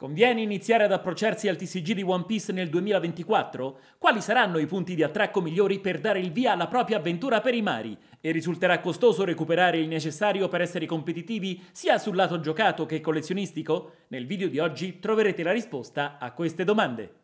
Conviene iniziare ad approcciarsi al TCG di One Piece nel 2024? Quali saranno i punti di attracco migliori per dare il via alla propria avventura per i mari? E risulterà costoso recuperare il necessario per essere competitivi sia sul lato giocato che collezionistico? Nel video di oggi troverete la risposta a queste domande.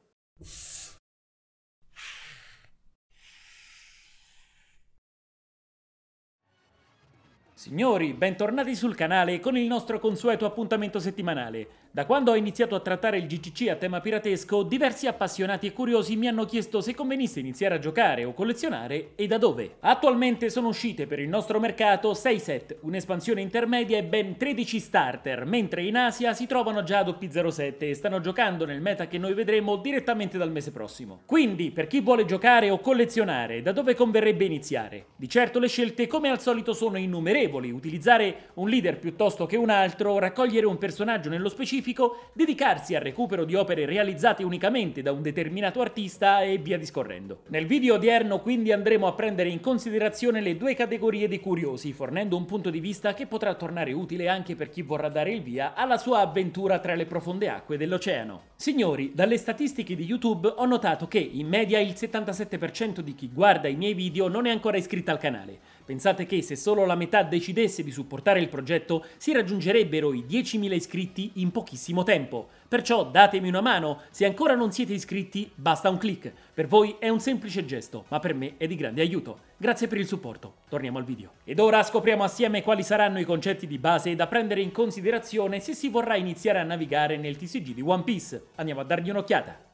Signori, bentornati sul canale con il nostro consueto appuntamento settimanale. Da quando ho iniziato a trattare il GCC a tema piratesco, diversi appassionati e curiosi mi hanno chiesto se convenisse iniziare a giocare o collezionare e da dove. Attualmente sono uscite per il nostro mercato 6 set, un'espansione intermedia e ben 13 starter, mentre in Asia si trovano già WP07 e stanno giocando nel meta che noi vedremo direttamente dal mese prossimo. Quindi, per chi vuole giocare o collezionare, da dove converrebbe iniziare? Di certo le scelte come al solito sono innumerevoli, utilizzare un leader piuttosto che un altro, raccogliere un personaggio nello specifico specifico, dedicarsi al recupero di opere realizzate unicamente da un determinato artista e via discorrendo. Nel video odierno quindi andremo a prendere in considerazione le due categorie di curiosi, fornendo un punto di vista che potrà tornare utile anche per chi vorrà dare il via alla sua avventura tra le profonde acque dell'oceano. Signori, dalle statistiche di YouTube ho notato che in media il 77% di chi guarda i miei video non è ancora iscritto al canale. Pensate che se solo la metà decidesse di supportare il progetto si raggiungerebbero i 10.000 iscritti in pochissimo pochissimo tempo. Perciò datemi una mano, se ancora non siete iscritti basta un clic. Per voi è un semplice gesto, ma per me è di grande aiuto. Grazie per il supporto, torniamo al video. Ed ora scopriamo assieme quali saranno i concetti di base da prendere in considerazione se si vorrà iniziare a navigare nel TCG di One Piece. Andiamo a dargli un'occhiata.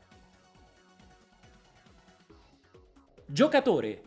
Giocatore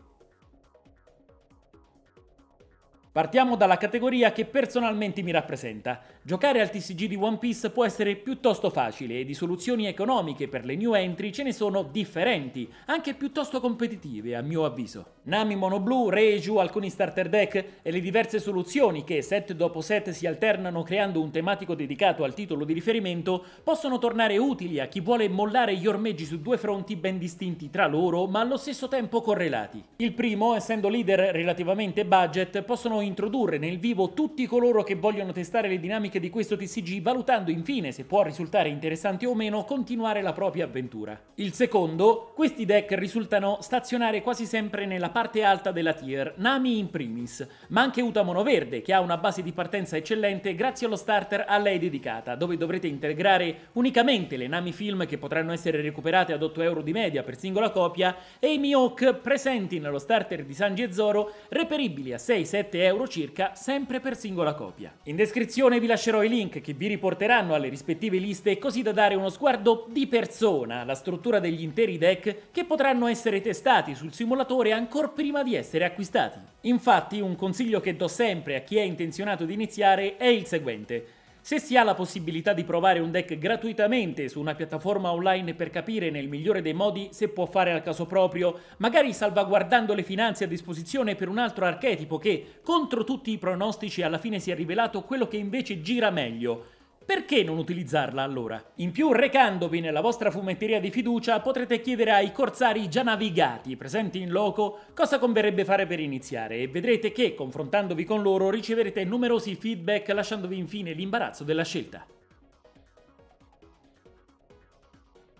Partiamo dalla categoria che personalmente mi rappresenta. Giocare al TCG di One Piece può essere piuttosto facile e di soluzioni economiche per le new entry ce ne sono differenti, anche piuttosto competitive a mio avviso. Nami Monoblu, Reiju, alcuni starter deck e le diverse soluzioni che set dopo set si alternano creando un tematico dedicato al titolo di riferimento possono tornare utili a chi vuole mollare gli ormeggi su due fronti ben distinti tra loro ma allo stesso tempo correlati. Il primo, essendo leader relativamente budget, possono introdurre nel vivo tutti coloro che vogliono testare le dinamiche di questo TCG, valutando infine se può risultare interessante o meno continuare la propria avventura. Il secondo, questi deck risultano stazionare quasi sempre nella parte alta della tier, Nami in primis, ma anche Uta Monoverde, che ha una base di partenza eccellente grazie allo starter a lei dedicata, dove dovrete integrare unicamente le Nami Film che potranno essere recuperate ad 8 euro di media per singola copia e i Mihawk presenti nello starter di Sanji e Zoro, reperibili a 6-7 euro euro circa, sempre per singola copia. In descrizione vi lascerò i link che vi riporteranno alle rispettive liste così da dare uno sguardo di persona alla struttura degli interi deck che potranno essere testati sul simulatore ancora prima di essere acquistati. Infatti un consiglio che do sempre a chi è intenzionato di iniziare è il seguente. Se si ha la possibilità di provare un deck gratuitamente su una piattaforma online per capire nel migliore dei modi se può fare al caso proprio, magari salvaguardando le finanze a disposizione per un altro archetipo che, contro tutti i pronostici, alla fine si è rivelato quello che invece gira meglio, perché non utilizzarla allora? In più, recandovi nella vostra fumetteria di fiducia, potrete chiedere ai corsari già navigati presenti in loco cosa converrebbe fare per iniziare e vedrete che, confrontandovi con loro, riceverete numerosi feedback lasciandovi infine l'imbarazzo della scelta.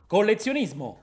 Collezionismo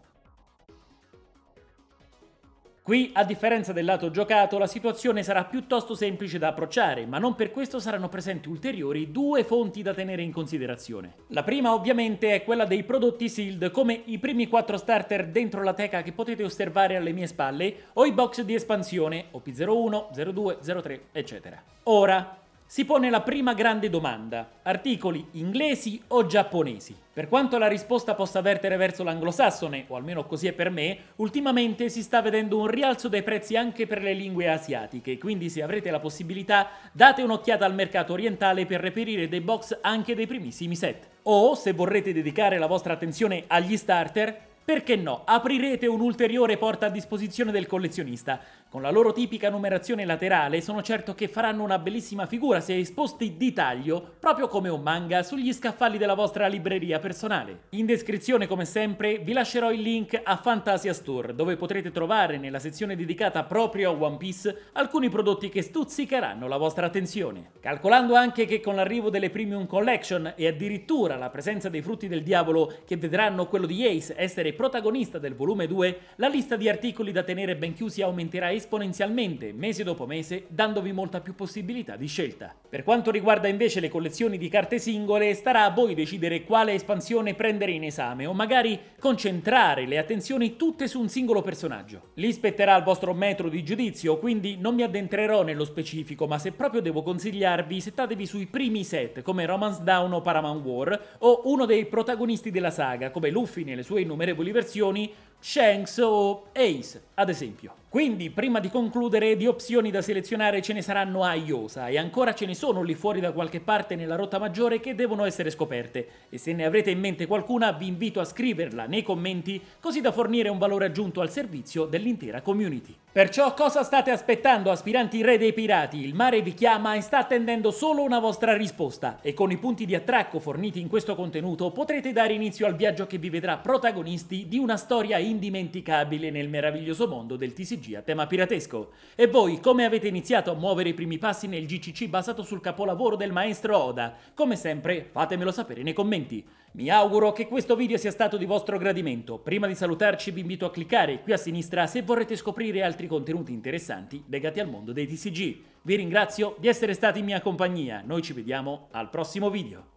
Qui, a differenza del lato giocato, la situazione sarà piuttosto semplice da approcciare, ma non per questo saranno presenti ulteriori due fonti da tenere in considerazione. La prima ovviamente è quella dei prodotti sealed, come i primi quattro starter dentro la teca che potete osservare alle mie spalle, o i box di espansione, OP01, 02, 03, eccetera. Ora, si pone la prima grande domanda, articoli inglesi o giapponesi? Per quanto la risposta possa vertere verso l'anglosassone, o almeno così è per me, ultimamente si sta vedendo un rialzo dei prezzi anche per le lingue asiatiche, quindi se avrete la possibilità date un'occhiata al mercato orientale per reperire dei box anche dei primissimi set. O, se vorrete dedicare la vostra attenzione agli starter, perché no? Aprirete un'ulteriore porta a disposizione del collezionista, con la loro tipica numerazione laterale sono certo che faranno una bellissima figura se esposti di taglio, proprio come un manga, sugli scaffali della vostra libreria personale. In descrizione, come sempre, vi lascerò il link a Fantasia Store, dove potrete trovare nella sezione dedicata proprio a One Piece alcuni prodotti che stuzzicheranno la vostra attenzione. Calcolando anche che con l'arrivo delle Premium Collection e addirittura la presenza dei frutti del diavolo che vedranno quello di Ace essere protagonista del volume 2, la lista di articoli da tenere ben chiusi aumenterà esponenzialmente mese dopo mese, dandovi molta più possibilità di scelta. Per quanto riguarda invece le collezioni di carte singole, starà a voi decidere quale espansione prendere in esame o magari concentrare le attenzioni tutte su un singolo personaggio. Lì spetterà il vostro metro di giudizio, quindi non mi addentrerò nello specifico, ma se proprio devo consigliarvi, settatevi sui primi set come Romance Down o Paramount War o uno dei protagonisti della saga come Luffy nelle sue innumerevoli versioni Shanks o Ace, ad esempio. Quindi, prima di concludere, di opzioni da selezionare ce ne saranno a Iosa, e ancora ce ne sono lì fuori da qualche parte nella rotta maggiore che devono essere scoperte, e se ne avrete in mente qualcuna vi invito a scriverla nei commenti, così da fornire un valore aggiunto al servizio dell'intera community. Perciò cosa state aspettando, aspiranti re dei pirati? Il mare vi chiama e sta attendendo solo una vostra risposta e con i punti di attracco forniti in questo contenuto potrete dare inizio al viaggio che vi vedrà protagonisti di una storia indimenticabile nel meraviglioso mondo del TCG a tema piratesco. E voi, come avete iniziato a muovere i primi passi nel GCC basato sul capolavoro del maestro Oda? Come sempre, fatemelo sapere nei commenti. Mi auguro che questo video sia stato di vostro gradimento. Prima di salutarci vi invito a cliccare qui a sinistra se vorrete scoprire altri altri contenuti interessanti legati al mondo dei TCG. Vi ringrazio di essere stati in mia compagnia, noi ci vediamo al prossimo video.